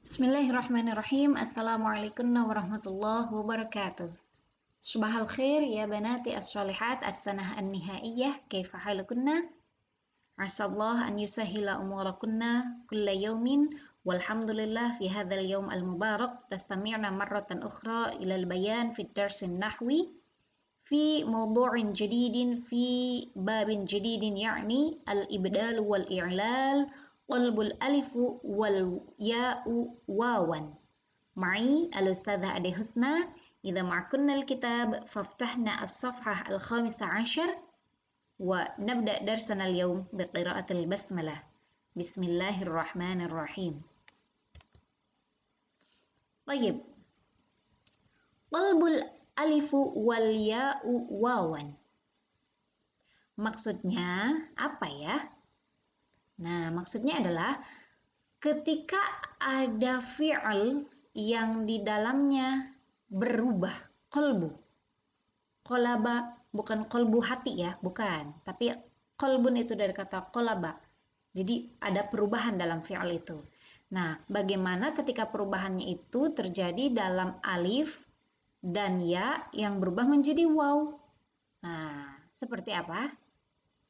بسم الله الرحمن الرحيم السلام عليكم ورحمة الله وبركاته صباح الخير يا بناتي الصالحات السنة النهائية كيف حالكن؟ عسى الله أن يسهل أموركن كل يوم والحمد لله في هذا اليوم المبارك تستمعنا مرة أخرى إلى البيان في الدرس النحوي في موضوع جديد في باب جديد يعني الإبدال والإعلال Qalbul alifu wal ya'u wawan. Ma'i al-ustadzah Ade Husna, idza ma'kunna al-kitab faftahna as-safhah al-khamisa ashar wa nabda darsana al-yawm biqira'atil basmalah. Bismillahirrahmanirrahim. Tayyib. Qalbul alifu wal ya'u wawan. Maksudnya apa ya? Nah, maksudnya adalah ketika ada fi'il yang di dalamnya berubah kolbu. Kolaba bukan kolbu hati ya, bukan. Tapi kolbun itu dari kata kolaba. Jadi ada perubahan dalam fi'il itu. Nah, bagaimana ketika perubahannya itu terjadi dalam alif dan ya yang berubah menjadi waw? Nah, seperti apa?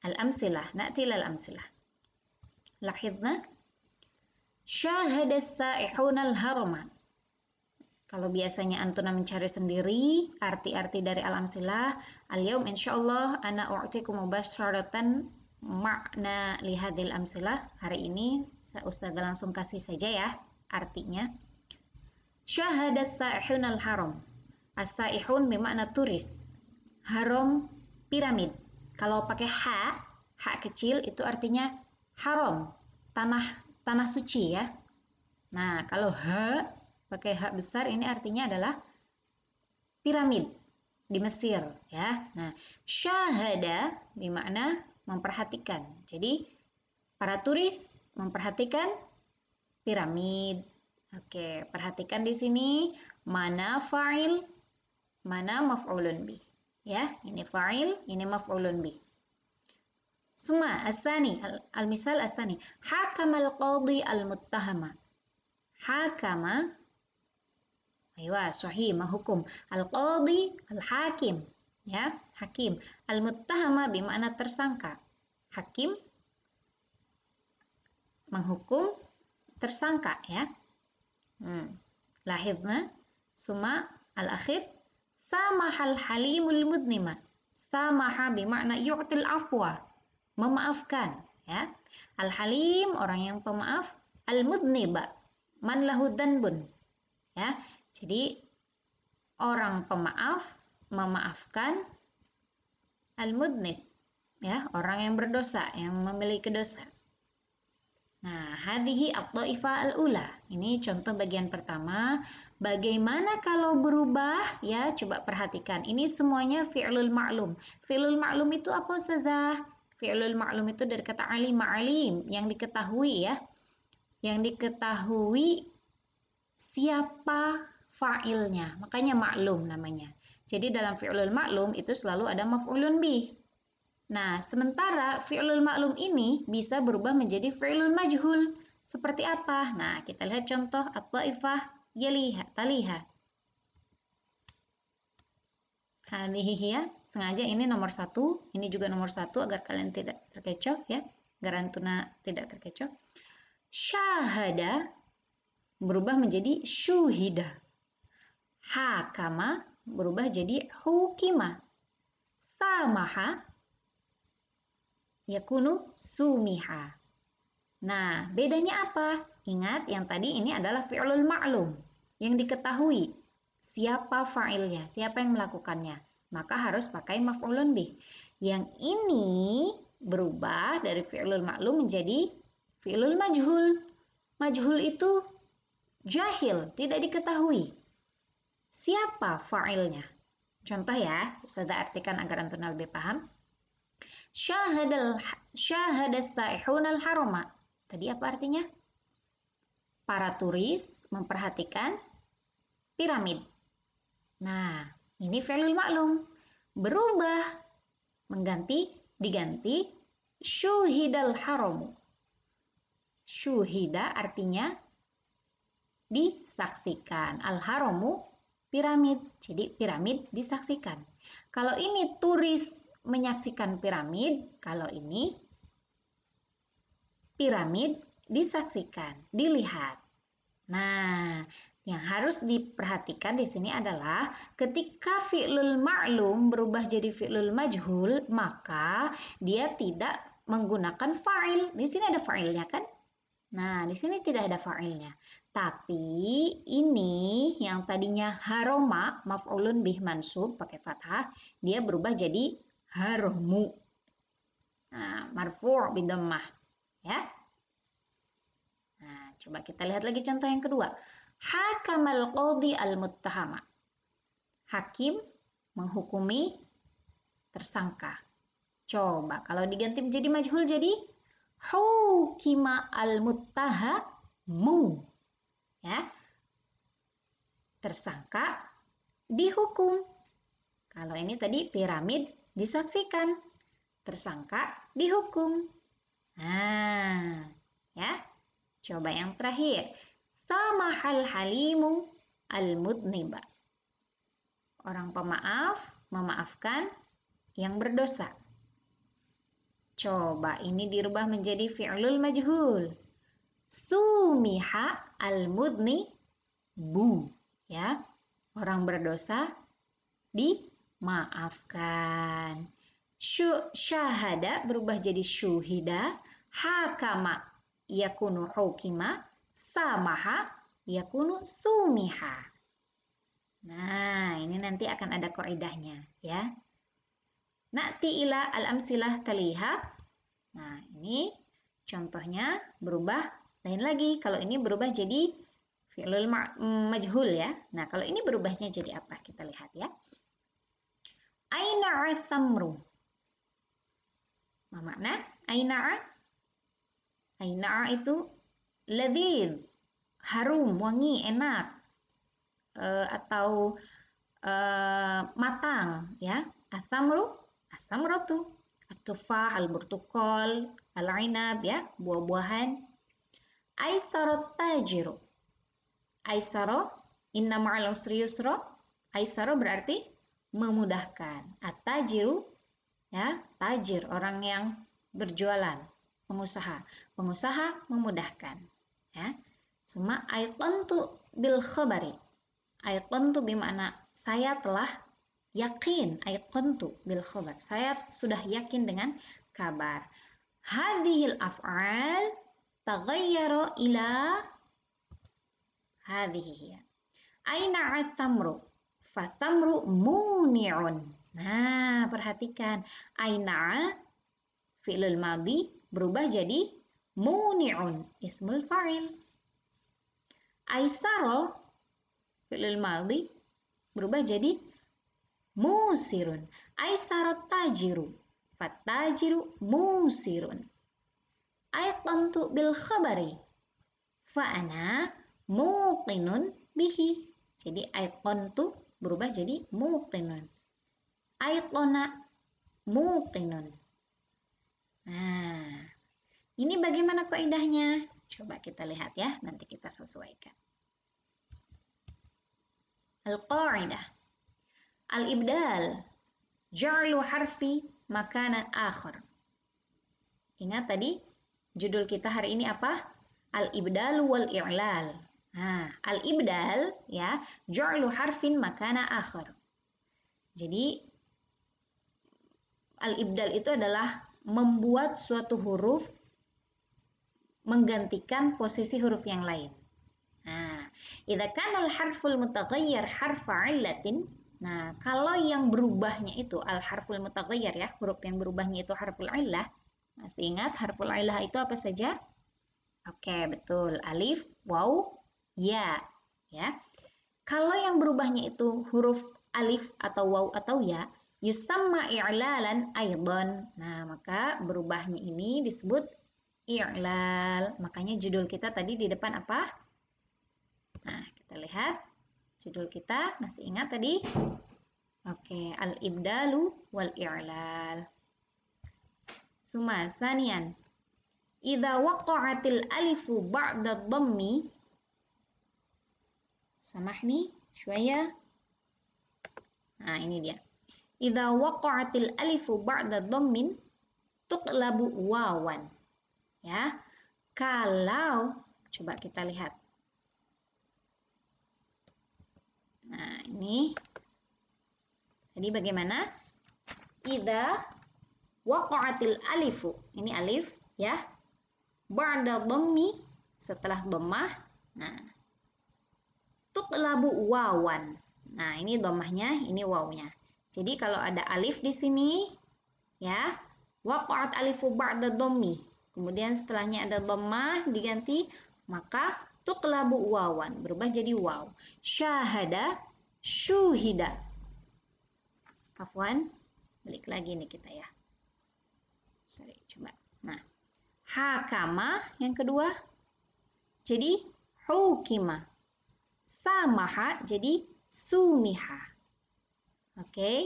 Al-amsilah, na'til al-amsilah. Lahidna. Syahada السائحون الهرم Kalau biasanya Antuna mencari sendiri arti-arti dari alam silah, al-yaum insyaallah ana u'tikum mubasharatan makna lihadil amsilah. Hari ini Ustaz langsung kasih saja ya artinya. Syahada saihun al-haram. As-saihun bermakna turis. Haram piramid. Kalau pakai ha, ha kecil itu artinya haram, tanah tanah suci ya. Nah, kalau H pakai H besar ini artinya adalah piramid di Mesir ya. Nah, syahada dimakna memperhatikan. Jadi para turis memperhatikan piramid. Oke, perhatikan di sini mana fa'il, mana maf'ulun bih. Ya, ini fa'il, ini maf'ulun bih asani al misal asani hakama الثاني al القاضي hakama حكم أيوة صحيح ما hukum al hakim ya hakim al-muttahama bermakna tersangka hakim menghukum tersangka ya hmm. lahidna suma al-akhir samahal halimul mudnima samaha bermakna yu'til afwa memaafkan ya. Al-Halim orang yang pemaaf, al-mudniba man lahu dhanbun. Ya. Jadi orang pemaaf memaafkan al-mudnib ya, orang yang berdosa, yang memiliki dosa. Nah, hadihi at-ta'ifa al-ula. Ini contoh bagian pertama, bagaimana kalau berubah ya, coba perhatikan. Ini semuanya fi'lul ma'lum. Fi'lul ma'lum itu apa Ustazah? Fi'lul ma'lum itu dari kata alim alim yang diketahui ya. Yang diketahui siapa fa'ilnya. Makanya maklum namanya. Jadi dalam fi'lul maklum itu selalu ada maf'ulun bi. Nah, sementara fi'lul maklum ini bisa berubah menjadi fi'lul majhul. Seperti apa? Nah, kita lihat contoh at-ta'ifah yaliha taliha hadhihi ya. sengaja ini nomor satu ini juga nomor satu agar kalian tidak terkecoh ya garantuna tidak terkecoh syahada berubah menjadi syuhida hakama berubah jadi hukima samaha yakunu sumiha nah bedanya apa ingat yang tadi ini adalah fi'lul ma'lum yang diketahui siapa fa'ilnya, siapa yang melakukannya. Maka harus pakai maf'ulun bih. Yang ini berubah dari fi'lul maklum menjadi fi'lul majhul. Majhul itu jahil, tidak diketahui. Siapa fa'ilnya? Contoh ya, sudah artikan agar antum lebih paham. Syahadal syahadas saihun al haroma. Tadi apa artinya? Para turis memperhatikan piramid. Nah, ini fi'lul maklum. Berubah mengganti diganti syuhidal haramu. Syuhida artinya disaksikan. Al haramu piramid. Jadi piramid disaksikan. Kalau ini turis menyaksikan piramid, kalau ini piramid disaksikan, dilihat. Nah, yang harus diperhatikan di sini adalah ketika fi'lul ma'lum berubah jadi fi'lul majhul, maka dia tidak menggunakan fa'il. Di sini ada fa'ilnya kan? Nah, di sini tidak ada fa'ilnya. Tapi ini yang tadinya haroma maf'ulun bih mansub pakai fathah, dia berubah jadi harmu. Nah, marfu' bidammah, ya. Nah, coba kita lihat lagi contoh yang kedua al qadi al-muttahama. Hakim menghukumi tersangka. Coba kalau diganti menjadi majhul jadi hukima al-muttahamu. Ya. Tersangka dihukum. Kalau ini tadi piramid disaksikan. Tersangka dihukum. Nah, ya. Coba yang terakhir. Samahal halimu al-mudniba. Orang pemaaf memaafkan yang berdosa. Coba ini dirubah menjadi fi'lul majhul. Sumiha al-mudni bu. Ya, orang berdosa dimaafkan. Syahada berubah jadi syuhida. Hakama yakunu hukima samaha yakunu sumiha. Nah, ini nanti akan ada koridahnya ya. Nakti ila al-amsilah taliha. Nah, ini contohnya berubah lain lagi. Kalau ini berubah jadi fi'lul majhul ya. Nah, kalau ini berubahnya jadi apa? Kita lihat ya. Aina samru. Apa makna? ainaa ainaa itu ladid harum wangi enak uh, eh, atau uh, matang ya asamru asamratu at-tufah al-burtukol al-inab ya buah-buahan aisaro tajiru aisaro inna ma'al usri yusra aisaro berarti memudahkan at-tajiru ya tajir orang yang berjualan pengusaha pengusaha memudahkan ya summa tu bil khobari tu bimana saya telah yakin tu bil khobar saya sudah yakin dengan kabar hadhil af'al tagyaro ila hadhihi hiya aina asamru fasamru muni'un nah perhatikan aina fi'lul madhi berubah jadi Muni'un ismul fa'il. aisaro fi'il madhi berubah jadi musirun aisaro tajiru fatajiru musirun aiqantu bil khabari fa'ana muqinun bihi jadi aiqantu berubah jadi muqinun aiqona muqinun nah ini bagaimana kaidahnya? Coba kita lihat ya, nanti kita sesuaikan. Al-qaidah. Al-ibdal. Ja'lu harfi makanan akhir. Ingat tadi judul kita hari ini apa? Al-ibdal wal i'lal. Nah, al-ibdal ya, ja'lu harfin makana akhir. Jadi al-ibdal itu adalah membuat suatu huruf menggantikan posisi huruf yang lain. Nah, idza kana al-harful mutaghayyir harfa 'illatin, nah kalau yang berubahnya itu al-harful mutaghayyir ya, huruf yang berubahnya itu harful 'illah. Masih ingat harful 'illah itu apa saja? Oke, betul. Alif, waw, ya, ya. Kalau yang berubahnya itu huruf alif atau waw atau ya, yusamma i'lalan aidan. Nah, maka berubahnya ini disebut i'lal. Iya, Makanya judul kita tadi di depan apa? Nah, kita lihat judul kita masih ingat tadi? Oke, al-ibdalu wal i'lal. Suma sanian. Idza waqa'atil alifu ba'da dhammi Samahni shwaya. Nah, ini dia. Idza waqa'atil alifu ba'da dhammin tuqlabu wawan ya. Kalau coba kita lihat. Nah, ini jadi bagaimana? Ida waqa'atil alifu. Ini alif ya. Ba'da dhammi setelah dhammah. Nah. Tuqlabu wawan. Nah, ini dhammahnya, ini wawnya. Jadi kalau ada alif di sini ya, waqa'at alifu ba'da dhammi. Kemudian setelahnya ada lemah diganti maka tuklabu wawan berubah jadi waw. Syahada syuhida. Afwan, balik lagi nih kita ya. Sorry, coba. Nah, hakama yang kedua jadi hukima. Samaha jadi sumiha. Oke. Okay?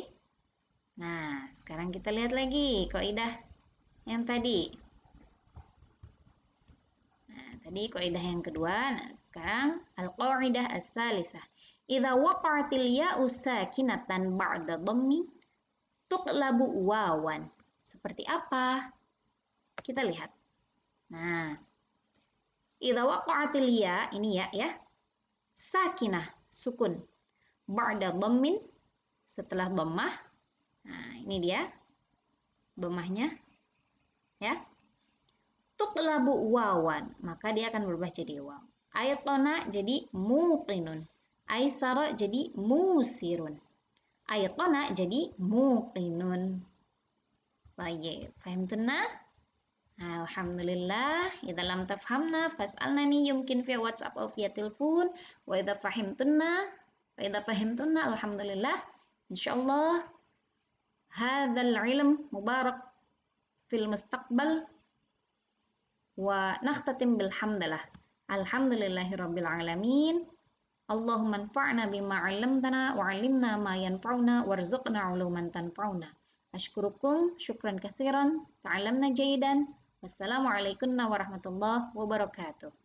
Nah, sekarang kita lihat lagi kaidah yang tadi. Tadi kaidah yang kedua. Nah, sekarang al-qaidah as-salisah. Idza waqa'atil ya'u sakinatan ba'da dhammi tuqlabu wawan. Seperti apa? Kita lihat. Nah, idza waqa'atil ya, ini ya ya. Sakinah, sukun. Ba'da dhammin setelah dhammah. Nah, ini dia. Dhammahnya ya. Tuk labu wawan, maka dia akan berubah jadi waw. Ayatona jadi muqinun. aisara jadi musirun. Ayatona jadi muqinun. Baik, fahim tunah? Alhamdulillah, idza lam tafhamna fas'alnani yumkin via WhatsApp atau via telepon. Wa idza fahimtunna, wa idza fahimtunna alhamdulillah. Insyaallah hadzal ilm mubarak fil mustaqbal ونختتم بالحمد لله الحمد لله رب العالمين اللهم انفعنا بما علمتنا وعلمنا ما ينفعنا وارزقنا علوما تنفعنا أشكركم شكرا كثيرا تعلمنا جيدا والسلام عليكم ورحمة الله وبركاته